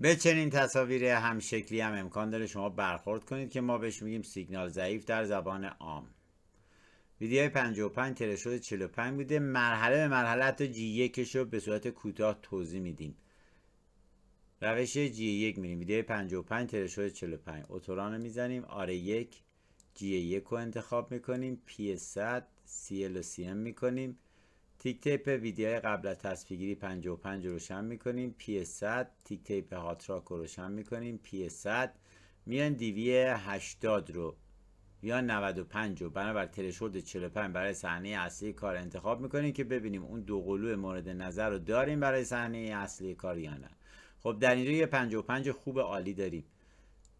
به چنین تصاویر همشکلی هم امکان داره شما برخورد کنید که ما بهش میگیم سیگنال ضعیف در زبان عام ویدیوی 55 تره 45 بوده مرحله به مرحله حتی جی یکش رو به صورت کوتاه توضیح میدیم روش جی یک میریم ویدیوی 55 تره 45 اتوران رو میزنیم آره یک جی 1 رو انتخاب میکنیم پی 100 سی ال میکنیم تیک تیپ ویدیوهای قبل از تصفیه 55 رو روشن میکنیم پی 100 تیک تیپ هاتراک رو روشن میکنیم پی 100 میان دیوی 80 رو یا 95 رو بنابر ترشورد 45 برای صحنه اصلی کار انتخاب میکنیم که ببینیم اون دو قلوه مورد نظر رو داریم برای صحنه اصلی کار یا نه خب در اینجا یه 55 خوب عالی داریم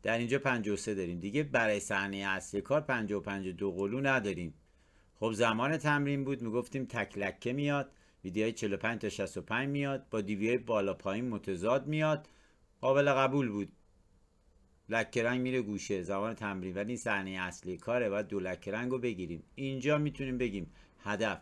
در اینجا 53 داریم دیگه برای صحنه اصلی کار 55 دو قلو نداریم خب زمان تمرین بود میگفتیم تک لکه میاد های 45 تا 65 میاد با دیویای بالا پایین متضاد میاد قابل قبول بود لکه رنگ میره گوشه زمان تمرین ولی این صحنه اصلی کاره باید دو لکه رنگ رو بگیریم اینجا میتونیم بگیم هدف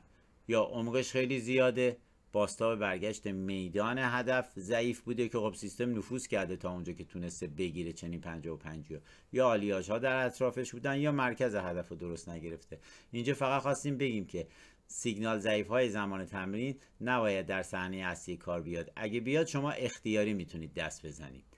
یا عمقش خیلی زیاده باستاب برگشت میدان هدف ضعیف بوده که خب سیستم نفوذ کرده تا اونجا که تونسته بگیره چنین 55 یا آلیاژها ها در اطرافش بودن یا مرکز هدف رو درست نگرفته اینجا فقط خواستیم بگیم که سیگنال ضعیف های زمان تمرین نباید در صحنه اصلی کار بیاد اگه بیاد شما اختیاری میتونید دست بزنید